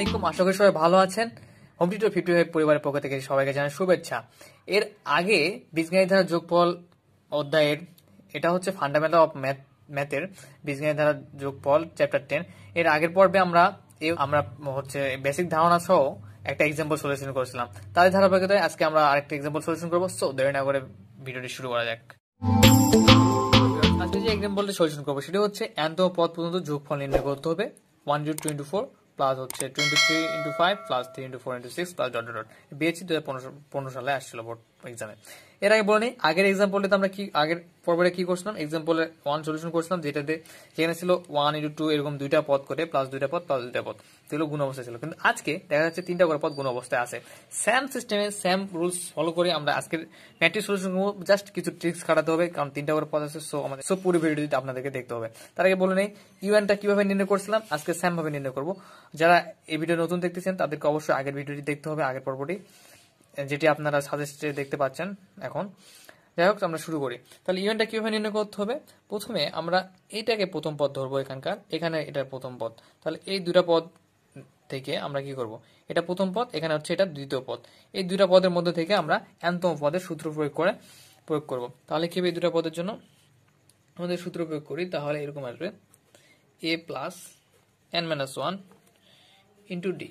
আলাইকুম আশা করি সবাই ভালো আছেন হোম টিউটর ফিফটি ফাইভ পরিবারের পক্ষ থেকে সবাইকে জানাই শুভেচ্ছা এর আগে বিজ্ঞানী ধারা যোগফল অধ্যায়ের এটা হচ্ছে ফান্ডামেন্টাল অফ ম্যাথ ম্যাথের বিজ্ঞানী ধারা যোগফল চ্যাপ্টার টেন এর আগের পর্বে আমরা আমরা হচ্ছে বেসিক ধারণা সহ একটা এক্সাম্পল সলিউশন করেছিলাম তাদের ধারাবাহিকতায় আজকে আমরা আরেকটা এক্সাম্পল সলিউশন করবো সো দেরি না করে ভিডিওটি শুরু করা যাক আজকে যে এক্সাম্পলটা সলিউশন করবো সেটা হচ্ছে এত পদ পর্যন্ত যোগফল নির্ণয় করতে হবে one zero twenty four plus হচ্ছে twenty three into five plus three into four into six plus dot dot BSc দু হাজার পনেরো সালে আসছিল বোর্ড এক্সামে এর আগে বলে নিই আগের তো আমরা কি আগের পর্বে কি করছিলাম এক্সাম্পলে ওয়ান সলিউশন করছিলাম যেটাতে সেখানে ছিল ওয়ান ইন্টু টু এরকম দুইটা পদ করে প্লাস দুইটা পদ প্লাস দুইটা পদ সেগুলো গুণ অবস্থায় ছিল কিন্তু আজকে দেখা যাচ্ছে তিনটা করে পদ গুণ অবস্থায় আছে স্যাম সিস্টেমে স্যাম রুলস ফলো করে আমরা আজকের ম্যাট্রিক সলিউশন জাস্ট কিছু ট্রিক্স খাটাতে হবে কারণ তিনটা করে পদ আছে সো আমাদের সো পুরো ভিডিওটি আপনাদেরকে দেখতে হবে তার আগে বলে নেই ইউএনটা কিভাবে নির্ণয় করছিলাম আজকে স্যাম ভাবে নির্ণয় করবো যারা এই ভিডিও নতুন দেখতেছেন তাদেরকে অবশ্যই আগের ভিডিওটি দেখতে হবে আগের পর্বটি যেটি আপনারা সাজেস্টে দেখতে পাচ্ছেন এখন যাই হোক আমরা শুরু করি তাহলে ইউএনটা কীভাবে নির্ণয় করতে হবে প্রথমে আমরা এটাকে প্রথম পদ ধরবো এখানকার এখানে এটার প্রথম পদ তাহলে এই দুটা পদ থেকে আমরা কি করব এটা প্রথম পদ এখানে হচ্ছে এটা দ্বিতীয় পদ এই দুটা পদের মধ্যে থেকে আমরা এনতম পদের সূত্র প্রয়োগ করে প্রয়োগ করব তাহলে কি হবে এই দুটা পদের জন্য আমাদের সূত্র প্রয়োগ করি তাহলে এরকম আসবে a plus n minus one into d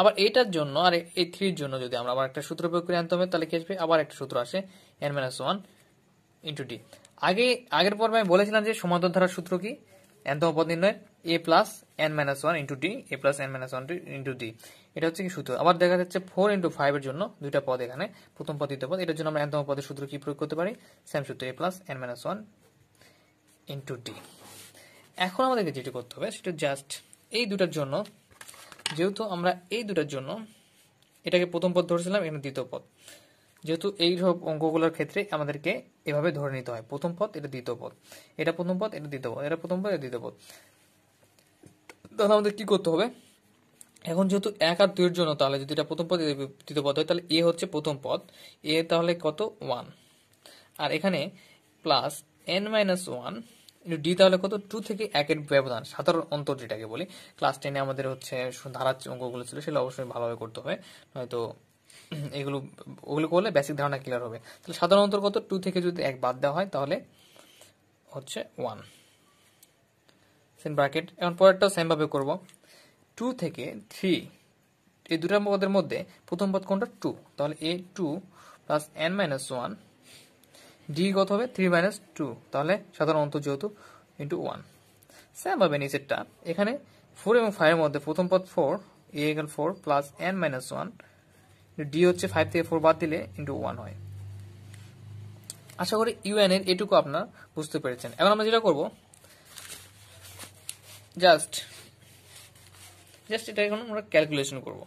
আবার এটার জন্য আর এই থ্রির জন্য যদি আমরা আবার একটা সূত্র প্রয়োগ করে আনতে হবে তাহলে কি আসবে আবার একটা সূত্র আসে n minus one into d আগে আগের পর আমি বলেছিলাম যে সমান্তর ধারার সূত্র কি এনতম পদ নির্ণয় a plus n minus one into d a plus n minus one into d এটা হচ্ছে কি সূত্র আবার দেখা যাচ্ছে ফোর ইন্টু ফাইভের জন্য দুইটা পদ এখানে প্রথম পদ দ্বিতীয় পদ এটার জন্য আমরা এনতম পদের সূত্র কি প্রয়োগ করতে পারি স্যাম সূত্র a plus n minus one into d এখন আমাদেরকে যেটি করতে হবে সেটা জাস্ট এই দুটার জন্য যেহেতু আমরা এই দুটার জন্য এটাকে প্রথম পদ ধরেছিলাম এখানে দ্বিতীয় পদ যেহেতু এই সব অঙ্কগুলোর ক্ষেত্রে আমাদেরকে এভাবে ধরে নিতে হয় প্রথম পদ এটা দ্বিতীয় পদ এটা প্রথম পদ এটা দ্বিতীয় পদ এটা প্রথম পদ এটা দ্বিতীয় পদ তাহলে আমাদের কি করতে হবে এখন যেহেতু এক আর দুইয়ের জন্য তাহলে যদি এটা প্রথম পদ দ্বিতীয় পদ হয় তাহলে এ হচ্ছে প্রথম পদ এ তাহলে কত ওয়ান আর এখানে plus n minus one into d তাহলে কত টু থেকে একের ব্যবধান সাধারণ অন্তর যেটাকে বলি ক্লাস টেনে আমাদের হচ্ছে ধারা অঙ্কগুলো ছিল সেগুলো অবশ্যই ভালোভাবে করতে হবে নয়তো এগুলো ওগুলো করলে বেসিক ধারণা ক্লিয়ার হবে তাহলে সাধারণ অন্তর কত টু থেকে যদি এক বাদ দেওয়া হয় তাহলে হচ্ছে ওয়ান সেম ব্র্যাকেট এখন পরেরটাও সেমভাবে করব টু থেকে থ্রি এই দুটা পদের মধ্যে প্রথম পদ কোনটা টু তাহলে a two plus n minus one d কত হবে থ্রি মাইনাস টু তাহলে সাধারণ অন্তর যেহেতু ইন্টু ওয়ান হবে নিচেরটা এখানে ফোর এবং ফাইভের মধ্যে প্রথম পদ four a equal four plus n minus one d হচ্ছে ফাইভ থেকে ফোর বাদ দিলে ইন্টু ওয়ান হয় আশা করি ইউএন এর এটুকু আপনার বুঝতে পেরেছেন এখন আমরা যেটা করবো জাস্ট জাস্ট এটা এখন আমরা ক্যালকুলেশন করব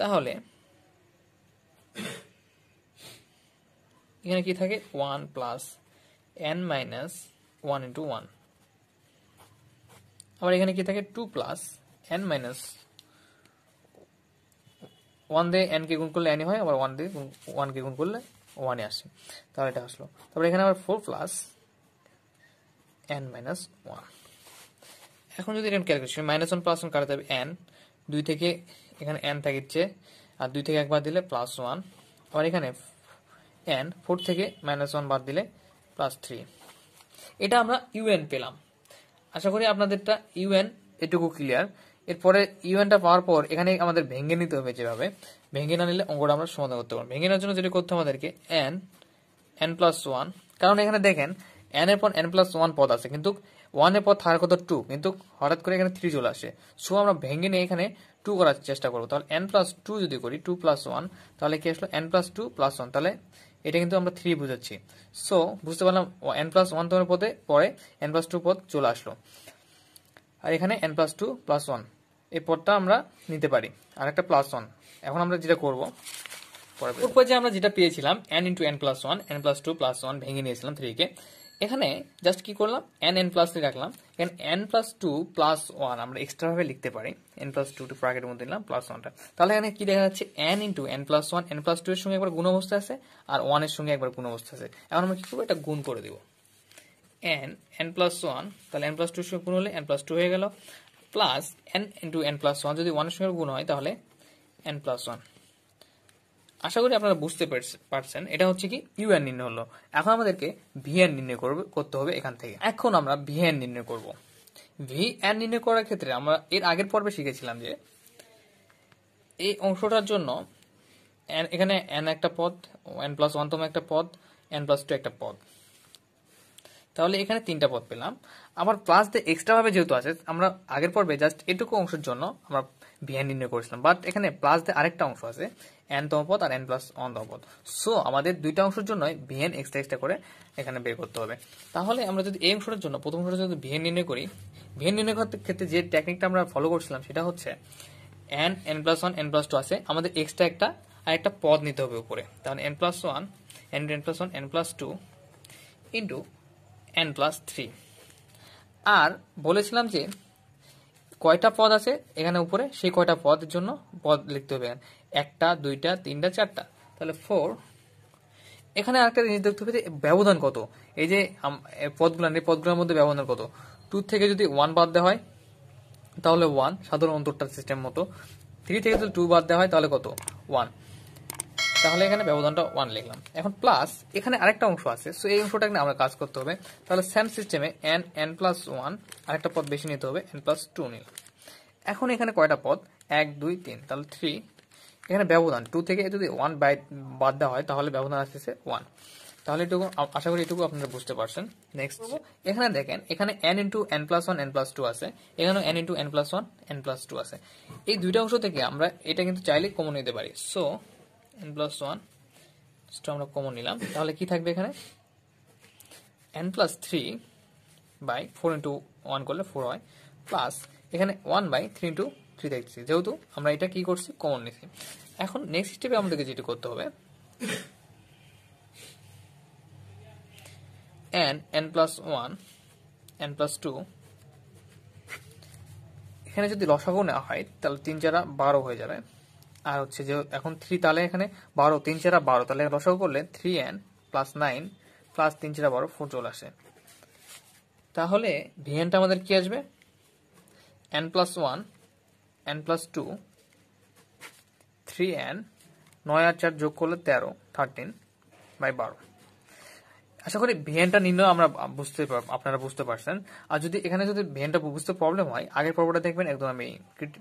তাহলে এখানে কি থাকে one plus n minus one into one আবার এখানে কি থাকে two plus n minus one দিয়ে কে গুণ করলে এনই হয় আবার ওয়ান দিয়ে কে গুণ করলে ওয়ানে আসে তাহলে এটা আসলো তারপরে এখানে আবার four plus n minus one এখন যদি এরকম calculation minus one plus one কাটা হবে এন দুই থেকে এখানে এন থাকছে আর দুই থেকে একবার দিলে প্লাস ওয়ান আবার এখানে অ্যান্ড ফোর থেকে মাইনাস ওয়ান বাদ দিলে প্লাস থ্রি এটা আমরা ইউএন পেলাম আশা করি আপনাদেরটা ইউএন এটুকু ক্লিয়ার এরপরে ইউএনটা পাওয়ার পর এখানে আমাদের ভেঙে নিতে হবে যেভাবে ভেঙে না নিলে অঙ্কটা আমরা সমাধান করতে পারবো ভেঙে নেওয়ার জন্য যেটা করতে আমাদেরকে এন এন প্লাস ওয়ান কারণ এখানে দেখেন এন এর পর এন প্লাস ওয়ান পদ আছে কিন্তু ওয়ানের পর থাকার কথা টু কিন্তু হঠাৎ করে এখানে থ্রি চলে আসে সো আমরা ভেঙে নিয়ে এখানে টু করার চেষ্টা করবো তাহলে এন প্লাস টু যদি করি টু প্লাস ওয়ান তাহলে কি আসলো n plus two plus one তাহলে এটা কিন্তু আমরা থ্রি বুঝাচ্ছি সো বুঝতে পারলাম এন প্লাস ওয়ান তোমার পদে পরে এন প্লাস টু পদ চলে আসলো আর এখানে n plus two plus one এই পদটা আমরা নিতে পারি আর একটা প্লাস ওয়ান এখন আমরা যেটা করবো পরে যে আমরা যেটা পেয়েছিলাম n into n plus one n plus two plus one ভেঙে নিয়েছিলাম থ্রিকে এখানে জাস্ট কি করলাম এন এন প্লাস থ্রি রাখলাম এখানে n plus two plus one আমরা এক্সট্রাভাবে লিখতে পারি এন প্লাস টু টু ব্রাকেটের মধ্যে নিলাম প্লাস ওয়ানটা তাহলে এখানে কি দেখা যাচ্ছে n into n plus one n plus two এর সঙ্গে একবার গুণ অবস্থা আছে আর ওয়ানের সঙ্গে একবার গুণ অবস্থা আছে এখন আমরা কি করবো এটা গুণ করে দিব এন এন প্লাস ওয়ান তাহলে এন প্লাস এর সঙ্গে গুণ হলে এন প্লাস টু হয়ে গেল plus n into n plus one যদি ওয়ানের সঙ্গে গুণ হয় তাহলে এন প্লাস ওয়ান আশা করি আপনারা বুঝতে পারছেন এটা হচ্ছে কি ইউএন নির্ণয় হলো এখন আমাদেরকে ভিএন নির্ণয় করবে করতে হবে এখান থেকে এখন আমরা ভিএন নির্ণয় করব ভিএন নির্ণয় করার ক্ষেত্রে আমরা এর আগের পর্বে শিখেছিলাম যে এই অংশটার জন্য এখানে এন একটা পদ এন প্লাস তম একটা পদ এন প্লাস টু একটা পদ তাহলে এখানে তিনটা পদ পেলাম আবার প্লাস দিয়ে এক্সট্রাভাবে যেহেতু আছে আমরা আগের পর্বে জাস্ট এটুকু অংশের জন্য আমরা বিহাইন্ড নির্ণয় করেছিলাম বাট এখানে প্লাস দিয়ে আরেকটা অংশ আছে এন তম আর এন প্লাস অন তম সো আমাদের দুইটা অংশের জন্য ভিএন এক্সট্রা এক্সট্রা করে এখানে বের করতে হবে তাহলে আমরা যদি এই অংশটার জন্য প্রথম অংশটা যদি ভিএন নির্ণয় করি ভিএন নির্ণয় করতে ক্ষেত্রে যে টেকনিকটা আমরা ফলো করছিলাম সেটা হচ্ছে n n plus one n plus two আছে আমাদের এক্সট্রা একটা আর একটা পদ নিতে হবে উপরে তাহলে n plus one n n plus one n plus two into n plus three আর বলেছিলাম যে কয়টা পদ আছে এখানে উপরে সেই কয়টা পদের জন্য পদ লিখতে হবে একটা দুইটা তিনটা চারটা তাহলে ফোর এখানে আরেকটা জিনিস দেখতে হবে যে ব্যবধান কত এই যে পদগুলো এই পদগুলোর মধ্যে ব্যবধান কত টু থেকে যদি ওয়ান বাদ দেওয়া হয় তাহলে ওয়ান সাধারণ অন্তরটার সিস্টেম মতো থ্রি থেকে যদি টু বাদ দেওয়া হয় তাহলে কত ওয়ান তাহলে এখানে ব্যবধানটা ওয়ান লিখলাম এখন প্লাস এখানে আরেকটা অংশ আছে সো এই অংশটা নিয়ে আমরা কাজ করতে হবে তাহলে সেম সিস্টেমে এন এন প্লাস ওয়ান আরেকটা পদ বেশি নিতে হবে এন প্লাস টু নিল এখন এখানে কয়টা পদ এক দুই তিন তাহলে থ্রি এখানে ব্যবধান টু থেকে যদি ওয়ান বাই বাদ দেওয়া হয় তাহলে ব্যবধান আসতেছে ওয়ান তাহলে এটুকু আশা করি এটুকু আপনারা বুঝতে পারছেন নেক্সট হ্যাঁ। এখানে দেখেন এখানে n into n plus one n plus two আছে এখানেও n into n plus one n plus two আছে এই দুইটা অংশ থেকে আমরা এটা কিন্তু চাইলে কমন নিতে পারি সো এন প্লাস ওয়ান সেটা আমরা কমন নিলাম তাহলে কি থাকবে এখানে n plus three by four into one করলে ফোর হয় প্লাস এখানে one by three into three দেখছি যেহেতু আমরা এটা কি করছি কমন নিছি এখন নেক্সট স্টেপে আমাদেরকে যেটি করতে হবে n n plus one n plus two এখানে যদি লসাগু নেওয়া হয় তাহলে তিন চারা বারো হয়ে যাবে আর হচ্ছে যে এখন থ্রি তাহলে এখানে বারো তিন চেরা বারো তাহলে লসাগু করলে three n plus nine plus তিন চেরা বারো ফোর চলে আসে তাহলে ভিএনটা আমাদের কি আসবে n plus one n plus two three n নয় আর চার যোগ করলে তেরো থার্টিন বাই বারো আশা করি ভিএনটা নির্ণয় আমরা বুঝতে আপনারা বুঝতে পারছেন আর যদি এখানে যদি ভিএনটা বুঝতে প্রবলেম হয় আগের পর্বটা দেখবেন একদম আমি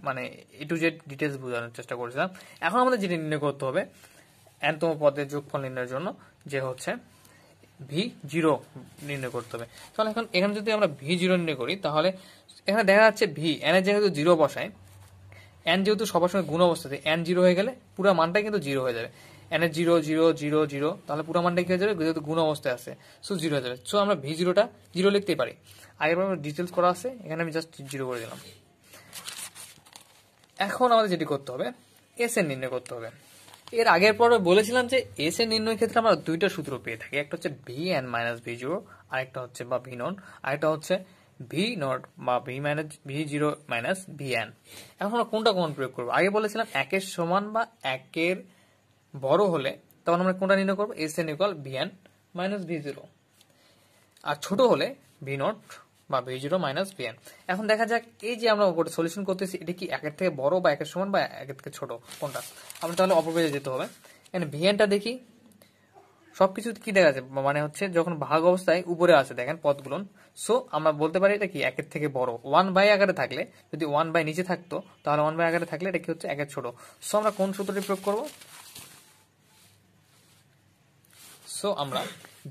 মানে এ টু জেড ডিটেলস বোঝানোর চেষ্টা করেছিলাম এখন আমাদের যেটা নির্ণয় করতে হবে এনতম পদের যোগফল নির্ণয়ের জন্য যে হচ্ছে ভি জিরো নির্ণয় করতে হবে তাহলে এখন এখানে যদি আমরা ভি জিরো নির্ণয় করি তাহলে এখানে দেখা যাচ্ছে ভি এর যেহেতু জিরো বসায় এন যেহেতু সবার সঙ্গে গুণ অবস্থাতে এন জিরো হয়ে গেলে পুরো মানটাই কিন্তু জিরো হয়ে যাবে এনে জিরো জিরো জিরো জিরো তাহলে পুরো মানটা কি হয়ে যাবে যেহেতু গুণ অবস্থায় আছে সো জিরো হয়ে যাবে সো আমরা ভি জিরোটা জিরো লিখতেই পারি আগের আমার ডিটেলস করা আছে এখানে আমি জাস্ট জিরো করে দিলাম এখন আমাদের যেটি করতে হবে এস এর নির্ণয় করতে হবে এর আগের পর বলেছিলাম যে এস এর নির্ণয়ের ক্ষেত্রে আমরা দুইটা সূত্র পেয়ে থাকি একটা হচ্ছে V n minus V zero আরেকটা হচ্ছে বা ভি নন আরেকটা হচ্ছে ভি নট বা V minus V zero minus V n এখন আমরা কোনটা কোন প্রয়োগ করবো আগে বলেছিলাম একের সমান বা একের বড় হলে তখন আমরা কোনটা নির্ণয় করবো S n equal V n minus V zero আর ছোট হলে ভি নট বা V zero minus V n এখন দেখা যাক এই যে আমরা ওপরে সলিউশন করতেছি এটা কি একের থেকে বড় বা একের সমান বা একের থেকে ছোট কোনটা আমরা তাহলে অপর যেতে হবে এখানে ভি এনটা দেখি সব কিছু কি দেখা যাচ্ছে মানে হচ্ছে যখন ভাগ অবস্থায় উপরে আছে দেখেন পদগুলো সো আমরা বলতে পারি এটা কি একের থেকে বড় ওয়ান বাই আকারে থাকলে যদি ওয়ান বাই নিচে থাকতো তাহলে ওয়ান বাই আকারে থাকলে এটা কি হচ্ছে একের ছোট সো আমরা কোন সূত্রটি প্রয়োগ করবো সো আমরা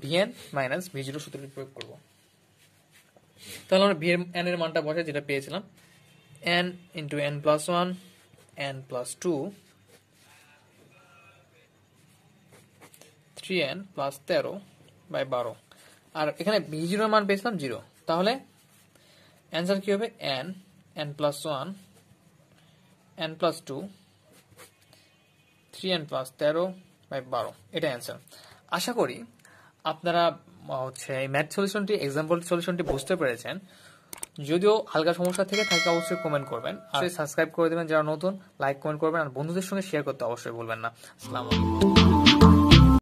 ভিএন মাইনাস ভি জিরো সূত্রটি প্রয়োগ করব তাহলে আমরা ভিএন এন এর মানটা বসে যেটা পেয়েছিলাম n into n plus one n plus two three n plus তেরো বাই বারো আর এখানে ভি জিরোর মান পেয়েছিলাম জিরো তাহলে অ্যান্সার কি হবে n n plus one n plus two three n plus তেরো বাই বারো এটা অ্যান্সার আশা করি আপনারা হচ্ছে এই ম্যাথ সলিউশনটি এক্সাম্পল সলিউশনটি বুঝতে পেরেছেন যদিও হালকা সমস্যা থেকে থাকে অবশ্যই কমেন্ট করবেন আর সাবস্ক্রাইব করে দেবেন যারা নতুন লাইক কমেন্ট করবেন আর বন্ধুদের সঙ্গে শেয়ার করতে অবশ্যই বলবেন না আসসালামু আলাইকুম